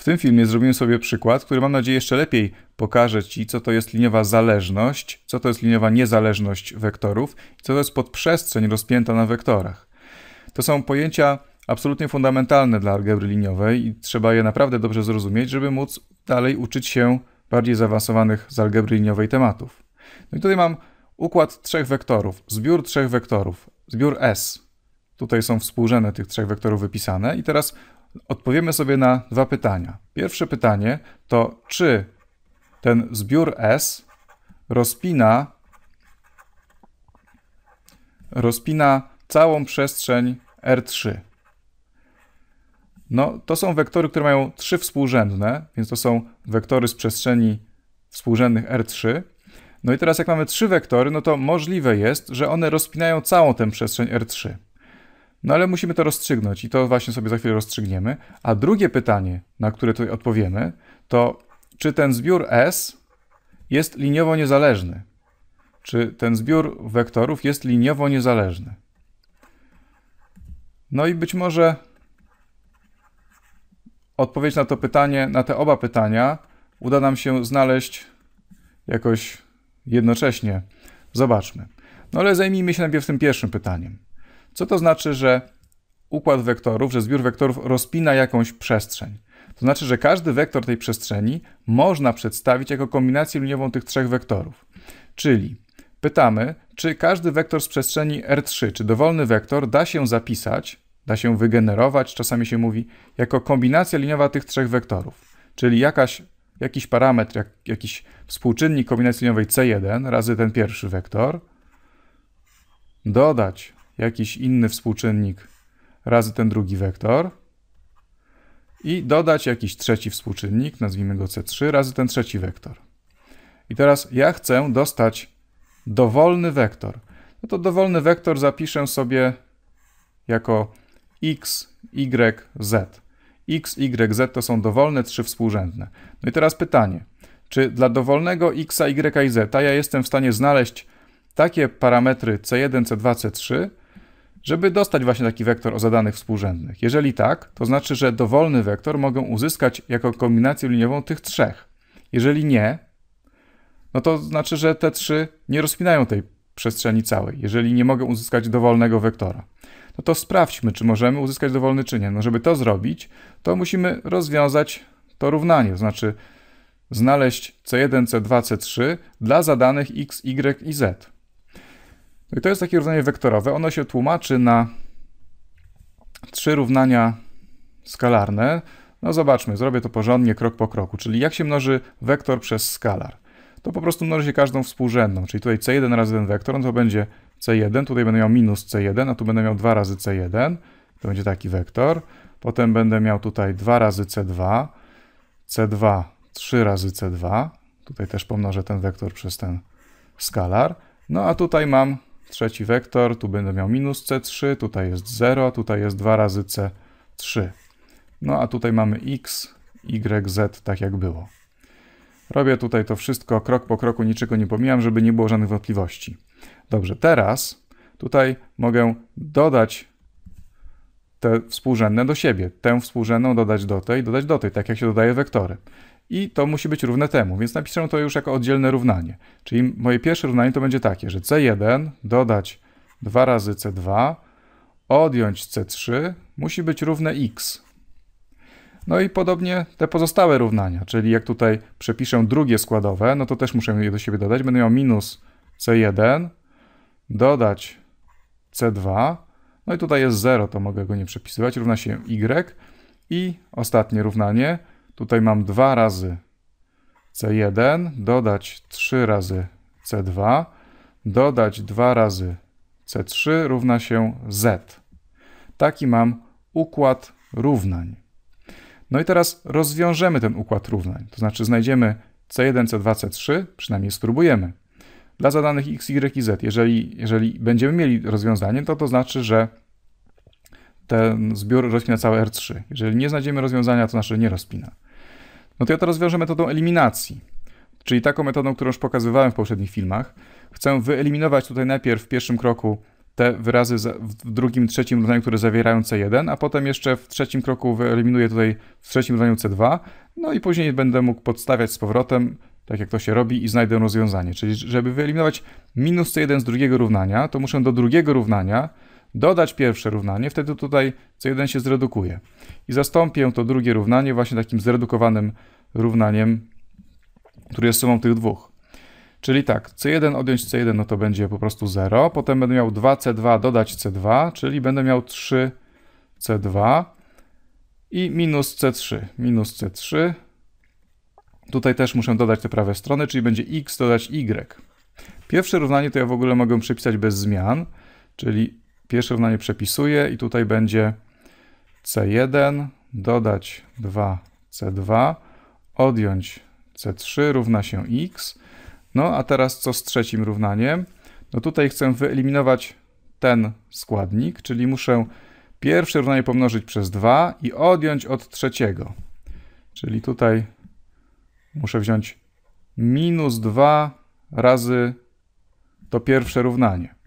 W tym filmie zrobimy sobie przykład, który mam nadzieję jeszcze lepiej pokaże Ci, co to jest liniowa zależność, co to jest liniowa niezależność wektorów i co to jest podprzestrzeń rozpięta na wektorach. To są pojęcia absolutnie fundamentalne dla algebry liniowej i trzeba je naprawdę dobrze zrozumieć, żeby móc dalej uczyć się bardziej zaawansowanych z algebry liniowej tematów. No i tutaj mam układ trzech wektorów, zbiór trzech wektorów, zbiór S. Tutaj są współrzędne tych trzech wektorów wypisane i teraz odpowiemy sobie na dwa pytania. Pierwsze pytanie to, czy ten zbiór S rozpina, rozpina całą przestrzeń R3. No, to są wektory, które mają trzy współrzędne, więc to są wektory z przestrzeni współrzędnych R3. No i teraz jak mamy trzy wektory, no to możliwe jest, że one rozpinają całą tę przestrzeń R3. No ale musimy to rozstrzygnąć i to właśnie sobie za chwilę rozstrzygniemy. A drugie pytanie, na które tutaj odpowiemy, to czy ten zbiór S jest liniowo niezależny? Czy ten zbiór wektorów jest liniowo niezależny? No i być może odpowiedź na to pytanie, na te oba pytania uda nam się znaleźć jakoś jednocześnie. Zobaczmy. No ale zajmijmy się najpierw tym pierwszym pytaniem. Co to znaczy, że układ wektorów, że zbiór wektorów rozpina jakąś przestrzeń? To znaczy, że każdy wektor tej przestrzeni można przedstawić jako kombinację liniową tych trzech wektorów. Czyli pytamy, czy każdy wektor z przestrzeni R3, czy dowolny wektor, da się zapisać, da się wygenerować, czasami się mówi, jako kombinacja liniowa tych trzech wektorów. Czyli jakaś, jakiś parametr, jak, jakiś współczynnik kombinacji liniowej C1 razy ten pierwszy wektor, dodać jakiś inny współczynnik razy ten drugi wektor i dodać jakiś trzeci współczynnik, nazwijmy go C3, razy ten trzeci wektor. I teraz ja chcę dostać dowolny wektor. No to dowolny wektor zapiszę sobie jako x, y, z. x, y, z to są dowolne trzy współrzędne. No i teraz pytanie, czy dla dowolnego x, y i z ja jestem w stanie znaleźć takie parametry c1, c2, c3, żeby dostać właśnie taki wektor o zadanych współrzędnych. Jeżeli tak, to znaczy, że dowolny wektor mogę uzyskać jako kombinację liniową tych trzech. Jeżeli nie, no to znaczy, że te trzy nie rozpinają tej przestrzeni całej, jeżeli nie mogę uzyskać dowolnego wektora. No to sprawdźmy, czy możemy uzyskać dowolny, czy nie. No żeby to zrobić, to musimy rozwiązać to równanie, to znaczy znaleźć C1, C2, C3 dla zadanych x, y i z. No i to jest takie równanie wektorowe. Ono się tłumaczy na trzy równania skalarne. No zobaczmy, zrobię to porządnie, krok po kroku. Czyli jak się mnoży wektor przez skalar? To po prostu mnoży się każdą współrzędną. Czyli tutaj c1 razy ten wektor, no to będzie c1, tutaj będę miał minus c1, a tu będę miał 2 razy c1. To będzie taki wektor. Potem będę miał tutaj 2 razy c2, c2 3 razy c2. Tutaj też pomnożę ten wektor przez ten skalar. No a tutaj mam trzeci wektor, tu będę miał minus C3, tutaj jest 0, tutaj jest 2 razy C3. No a tutaj mamy X, Y, Z, tak jak było. Robię tutaj to wszystko krok po kroku, niczego nie pomijam, żeby nie było żadnych wątpliwości. Dobrze, teraz tutaj mogę dodać te współrzędne do siebie. Tę współrzędną dodać do tej, dodać do tej, tak jak się dodaje wektory i to musi być równe temu, więc napiszę to już jako oddzielne równanie. Czyli moje pierwsze równanie to będzie takie, że C1 dodać 2 razy C2 odjąć C3 musi być równe x. No i podobnie te pozostałe równania, czyli jak tutaj przepiszę drugie składowe, no to też muszę je do siebie dodać. Będę miał minus C1, dodać C2, no i tutaj jest 0, to mogę go nie przepisywać, równa się y. I ostatnie równanie, Tutaj mam 2 razy C1, dodać 3 razy C2, dodać 2 razy C3 równa się Z. Taki mam układ równań. No i teraz rozwiążemy ten układ równań, to znaczy znajdziemy C1, C2, C3, przynajmniej spróbujemy. Dla zadanych X, Y i Z, jeżeli, jeżeli będziemy mieli rozwiązanie, to to znaczy, że ten zbiór rozpina całe R3. Jeżeli nie znajdziemy rozwiązania, to nasze że nie rozpina. No to ja to rozwiążę metodą eliminacji, czyli taką metodą, którą już pokazywałem w poprzednich filmach. Chcę wyeliminować tutaj najpierw w pierwszym kroku te wyrazy w drugim, trzecim równaniu, które zawierają C1, a potem jeszcze w trzecim kroku wyeliminuję tutaj w trzecim równaniu C2, no i później będę mógł podstawiać z powrotem, tak jak to się robi, i znajdę rozwiązanie. Czyli żeby wyeliminować minus C1 z drugiego równania, to muszę do drugiego równania dodać pierwsze równanie, wtedy tutaj C1 się zredukuje. I zastąpię to drugie równanie właśnie takim zredukowanym równaniem, które jest sumą tych dwóch. Czyli tak, C1 odjąć C1, no to będzie po prostu 0, potem będę miał 2C2 dodać C2, czyli będę miał 3C2 i minus C3, minus C3. Tutaj też muszę dodać te prawe strony, czyli będzie x dodać y. Pierwsze równanie to ja w ogóle mogę przepisać bez zmian, czyli Pierwsze równanie przepisuję i tutaj będzie C1 dodać 2C2 odjąć C3 równa się x. No a teraz co z trzecim równaniem? No tutaj chcę wyeliminować ten składnik, czyli muszę pierwsze równanie pomnożyć przez 2 i odjąć od trzeciego. Czyli tutaj muszę wziąć minus 2 razy to pierwsze równanie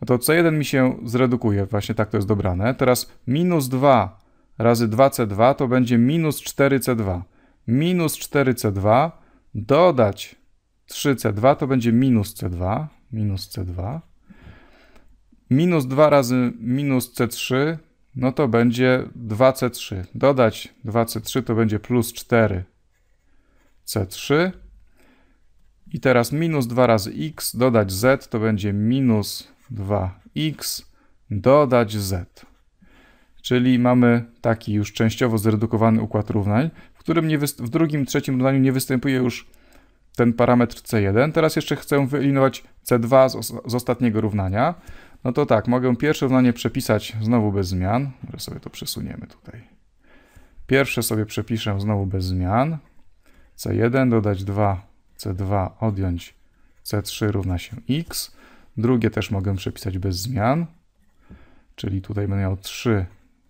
no to C1 mi się zredukuje, właśnie tak to jest dobrane. Teraz minus 2 razy 2C2 to będzie minus 4C2. Minus 4C2 dodać 3C2 to będzie minus C2. Minus C2. Minus 2 razy minus C3 no to będzie 2C3. Dodać 2C3 to będzie plus 4C3. I teraz minus 2 razy x, dodać z to będzie minus 2x dodać z. Czyli mamy taki już częściowo zredukowany układ równań, w którym nie w drugim, trzecim równaniu nie występuje już ten parametr C1. Teraz jeszcze chcę wyeliminować C2 z, z ostatniego równania. No to tak, mogę pierwsze równanie przepisać znowu bez zmian. Może sobie to przesuniemy tutaj. Pierwsze sobie przepiszę znowu bez zmian. C1 dodać 2, C2 odjąć C3 równa się x. Drugie też mogę przepisać bez zmian, czyli tutaj będę miał 3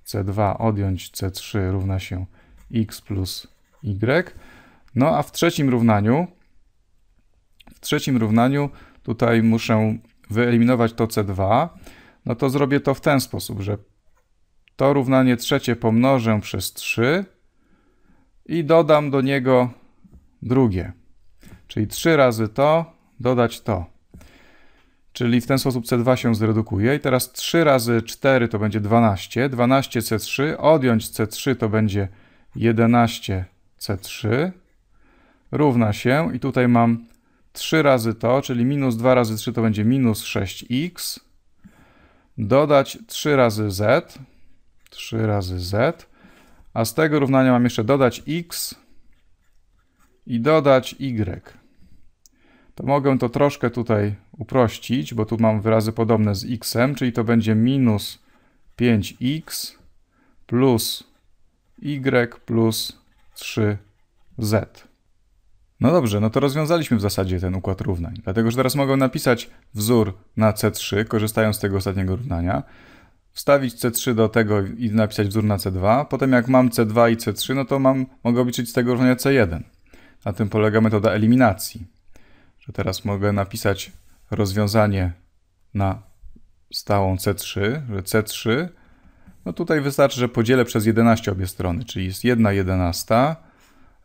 C2 odjąć C3 równa się X plus Y. No a w trzecim równaniu, w trzecim równaniu tutaj muszę wyeliminować to C2, no to zrobię to w ten sposób, że to równanie trzecie pomnożę przez 3 i dodam do niego drugie. Czyli 3 razy to, dodać to czyli w ten sposób C2 się zredukuje i teraz 3 razy 4 to będzie 12, 12 C3, odjąć C3 to będzie 11 C3, równa się i tutaj mam 3 razy to, czyli minus 2 razy 3 to będzie minus 6x, dodać 3 razy z, 3 razy z, a z tego równania mam jeszcze dodać x i dodać y. To mogę to troszkę tutaj uprościć, bo tu mam wyrazy podobne z x, czyli to będzie minus 5x plus y plus 3z. No dobrze, no to rozwiązaliśmy w zasadzie ten układ równań, dlatego że teraz mogę napisać wzór na C3, korzystając z tego ostatniego równania, wstawić C3 do tego i napisać wzór na C2, potem jak mam C2 i C3, no to mam, mogę obliczyć z tego równania C1. Na tym polega metoda eliminacji, że teraz mogę napisać rozwiązanie na stałą C3, że C3, no tutaj wystarczy, że podzielę przez 11 obie strony, czyli jest 1 11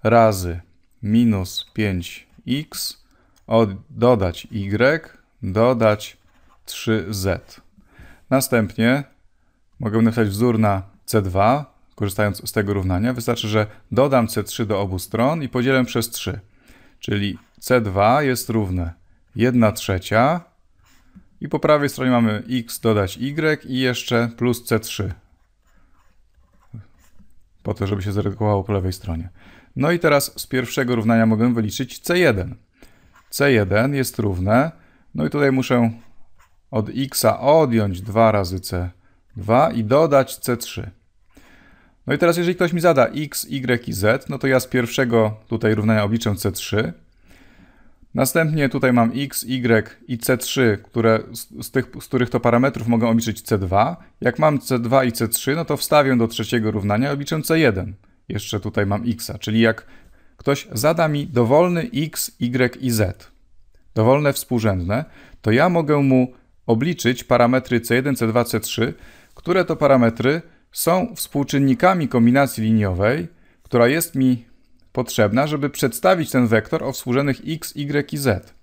razy minus 5x, od, dodać y, dodać 3z. Następnie mogę napisać wzór na C2, korzystając z tego równania. Wystarczy, że dodam C3 do obu stron i podzielę przez 3. Czyli C2 jest równe 1 trzecia i po prawej stronie mamy x dodać y i jeszcze plus c3. Po to, żeby się zredukowało po lewej stronie. No i teraz z pierwszego równania mogę wyliczyć c1. c1 jest równe, no i tutaj muszę od x odjąć 2 razy c2 i dodać c3. No i teraz jeżeli ktoś mi zada x, y i z, no to ja z pierwszego tutaj równania obliczę c3, Następnie tutaj mam x, y i c3, które z, z, tych, z których to parametrów mogę obliczyć c2. Jak mam c2 i c3, no to wstawię do trzeciego równania i obliczę c1. Jeszcze tutaj mam x, czyli jak ktoś zada mi dowolny x, y i z, dowolne współrzędne, to ja mogę mu obliczyć parametry c1, c2, c3, które to parametry są współczynnikami kombinacji liniowej, która jest mi potrzebna, żeby przedstawić ten wektor o współrzędnych x, y i z.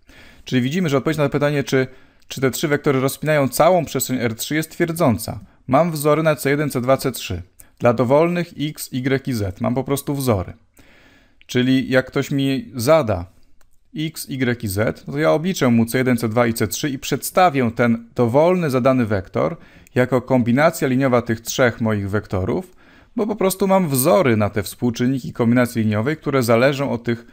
Czyli widzimy, że odpowiedź na to pytanie, czy, czy te trzy wektory rozpinają całą przestrzeń R3 jest twierdząca. Mam wzory na C1, C2, C3. Dla dowolnych x, y i z mam po prostu wzory. Czyli jak ktoś mi zada x, y i z, no to ja obliczę mu c1, c2 i c3 i przedstawię ten dowolny zadany wektor jako kombinacja liniowa tych trzech moich wektorów bo po prostu mam wzory na te współczynniki kombinacji liniowej, które zależą od tych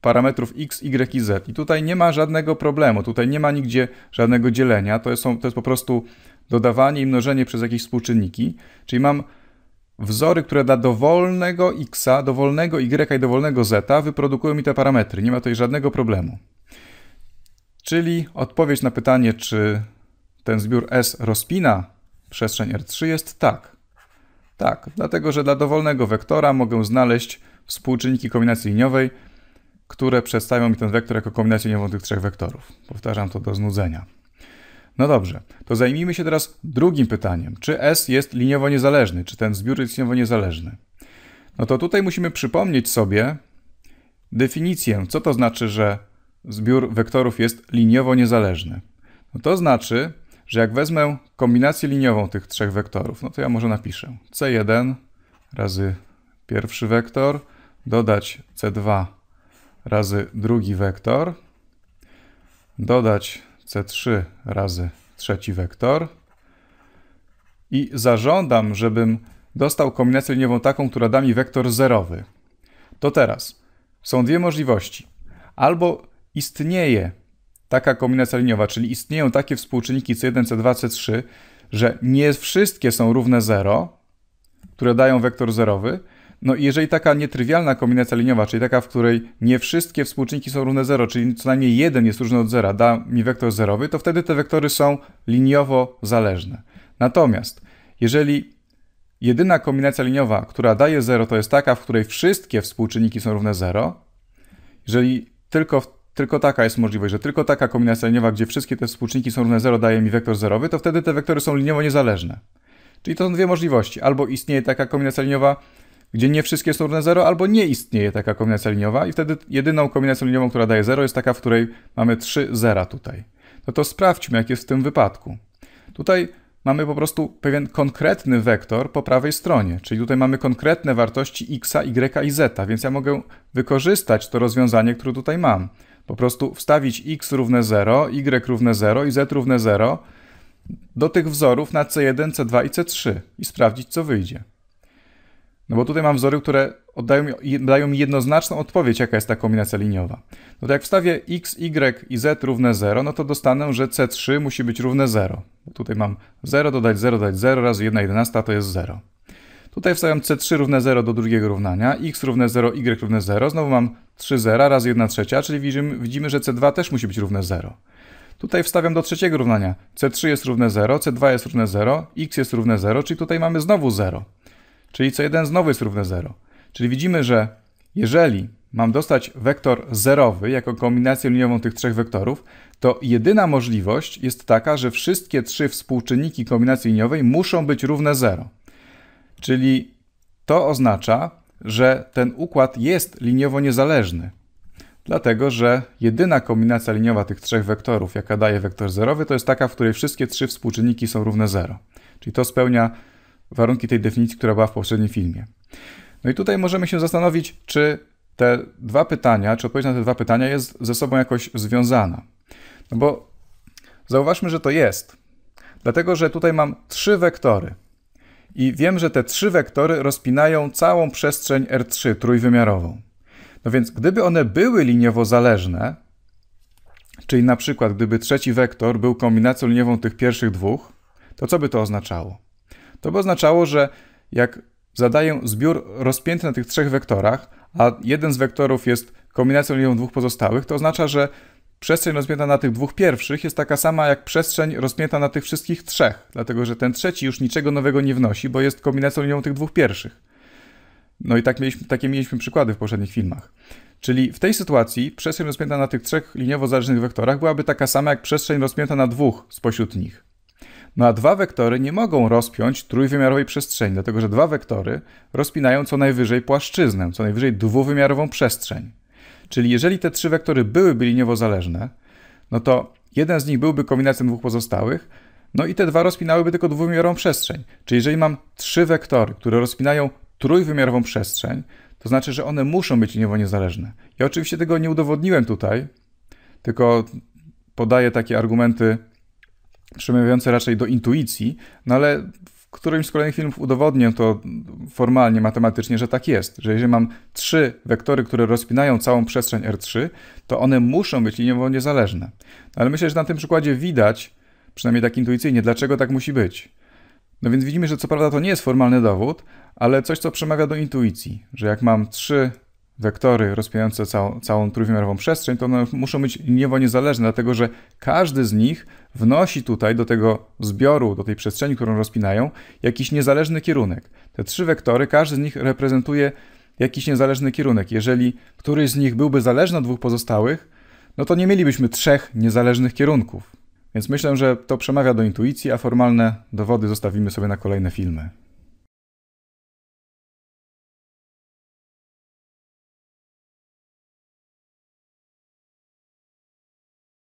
parametrów x, y i z. I tutaj nie ma żadnego problemu, tutaj nie ma nigdzie żadnego dzielenia, to, są, to jest po prostu dodawanie i mnożenie przez jakieś współczynniki, czyli mam wzory, które dla dowolnego x, dowolnego y i dowolnego z wyprodukują mi te parametry, nie ma tutaj żadnego problemu. Czyli odpowiedź na pytanie, czy ten zbiór S rozpina przestrzeń R3 jest tak. Tak, dlatego że dla dowolnego wektora mogę znaleźć współczynniki kombinacji liniowej, które przedstawią mi ten wektor jako kombinację liniową tych trzech wektorów. Powtarzam to do znudzenia. No dobrze, to zajmijmy się teraz drugim pytaniem. Czy S jest liniowo niezależny? Czy ten zbiór jest liniowo niezależny? No to tutaj musimy przypomnieć sobie definicję, co to znaczy, że zbiór wektorów jest liniowo niezależny. No to znaczy, że jak wezmę kombinację liniową tych trzech wektorów, no to ja może napiszę C1 razy pierwszy wektor, dodać C2 razy drugi wektor, dodać C3 razy trzeci wektor i zażądam, żebym dostał kombinację liniową taką, która da mi wektor zerowy. To teraz są dwie możliwości. Albo istnieje taka kombinacja liniowa, czyli istnieją takie współczynniki C1, C2, C3, że nie wszystkie są równe 0, które dają wektor zerowy. No i jeżeli taka nietrywialna kombinacja liniowa, czyli taka, w której nie wszystkie współczynniki są równe 0, czyli co najmniej jeden jest różny od zera, da mi wektor zerowy, to wtedy te wektory są liniowo zależne. Natomiast jeżeli jedyna kombinacja liniowa, która daje 0, to jest taka, w której wszystkie współczynniki są równe 0, jeżeli tylko w tylko taka jest możliwość, że tylko taka kombinacja liniowa, gdzie wszystkie te współczynniki są równe 0, daje mi wektor zerowy, to wtedy te wektory są liniowo niezależne. Czyli to są dwie możliwości. Albo istnieje taka kombinacja liniowa, gdzie nie wszystkie są równe 0, albo nie istnieje taka kombinacja liniowa i wtedy jedyną kombinacją liniową, która daje 0 jest taka, w której mamy 3 zera tutaj. No to sprawdźmy, jak jest w tym wypadku. Tutaj mamy po prostu pewien konkretny wektor po prawej stronie, czyli tutaj mamy konkretne wartości x, y i z, więc ja mogę wykorzystać to rozwiązanie, które tutaj mam po prostu wstawić x równe 0, y równe 0 i z równe 0 do tych wzorów na C1, C2 i C3 i sprawdzić, co wyjdzie. No bo tutaj mam wzory, które oddają, dają mi jednoznaczną odpowiedź, jaka jest ta kombinacja liniowa. No to jak wstawię x, y i z równe 0, no to dostanę, że C3 musi być równe 0. Tutaj mam 0 dodać 0 dodać 0 razy 1 11 to jest 0. Tutaj wstawiam c3 równe 0 do drugiego równania, x równe 0, y równe 0. Znowu mam 3 zera razy 1 trzecia, czyli widzimy, widzimy, że c2 też musi być równe 0. Tutaj wstawiam do trzeciego równania. c3 jest równe 0, c2 jest równe 0, x jest równe 0, czyli tutaj mamy znowu 0. Czyli c1 znowu jest równe 0. Czyli widzimy, że jeżeli mam dostać wektor zerowy jako kombinację liniową tych trzech wektorów, to jedyna możliwość jest taka, że wszystkie trzy współczynniki kombinacji liniowej muszą być równe 0. Czyli to oznacza, że ten układ jest liniowo niezależny, dlatego że jedyna kombinacja liniowa tych trzech wektorów, jaka daje wektor zerowy, to jest taka, w której wszystkie trzy współczynniki są równe 0. Czyli to spełnia warunki tej definicji, która była w poprzednim filmie. No i tutaj możemy się zastanowić, czy te dwa pytania, czy odpowiedź na te dwa pytania jest ze sobą jakoś związana. No bo zauważmy, że to jest. Dlatego, że tutaj mam trzy wektory. I wiem, że te trzy wektory rozpinają całą przestrzeń R3 trójwymiarową. No więc gdyby one były liniowo zależne, czyli na przykład gdyby trzeci wektor był kombinacją liniową tych pierwszych dwóch, to co by to oznaczało? To by oznaczało, że jak zadaję zbiór rozpięty na tych trzech wektorach, a jeden z wektorów jest kombinacją liniową dwóch pozostałych, to oznacza, że przestrzeń rozpięta na tych dwóch pierwszych jest taka sama jak przestrzeń rozpięta na tych wszystkich trzech, dlatego że ten trzeci już niczego nowego nie wnosi, bo jest kombinacją linią tych dwóch pierwszych. No i tak mieliśmy, takie mieliśmy przykłady w poprzednich filmach. Czyli w tej sytuacji przestrzeń rozpięta na tych trzech liniowo zależnych wektorach byłaby taka sama jak przestrzeń rozpięta na dwóch spośród nich. No a dwa wektory nie mogą rozpiąć trójwymiarowej przestrzeni, dlatego że dwa wektory rozpinają co najwyżej płaszczyznę, co najwyżej dwuwymiarową przestrzeń. Czyli jeżeli te trzy wektory byłyby liniowo zależne, no to jeden z nich byłby kombinacją dwóch pozostałych, no i te dwa rozpinałyby tylko dwuwymiarową przestrzeń. Czyli jeżeli mam trzy wektory, które rozpinają trójwymiarową przestrzeń, to znaczy, że one muszą być liniowo niezależne. Ja oczywiście tego nie udowodniłem tutaj, tylko podaję takie argumenty przemawiające raczej do intuicji, no ale którymś z kolejnych filmów udowodnię to formalnie, matematycznie, że tak jest, że jeżeli mam trzy wektory, które rozpinają całą przestrzeń R3, to one muszą być liniowo niezależne. No ale myślę, że na tym przykładzie widać, przynajmniej tak intuicyjnie, dlaczego tak musi być. No więc widzimy, że co prawda to nie jest formalny dowód, ale coś, co przemawia do intuicji, że jak mam trzy wektory rozpijające całą, całą trójwymiarową przestrzeń, to one muszą być liniowo niezależne, dlatego że każdy z nich wnosi tutaj do tego zbioru, do tej przestrzeni, którą rozpinają, jakiś niezależny kierunek. Te trzy wektory, każdy z nich reprezentuje jakiś niezależny kierunek. Jeżeli któryś z nich byłby zależny od dwóch pozostałych, no to nie mielibyśmy trzech niezależnych kierunków. Więc myślę, że to przemawia do intuicji, a formalne dowody zostawimy sobie na kolejne filmy.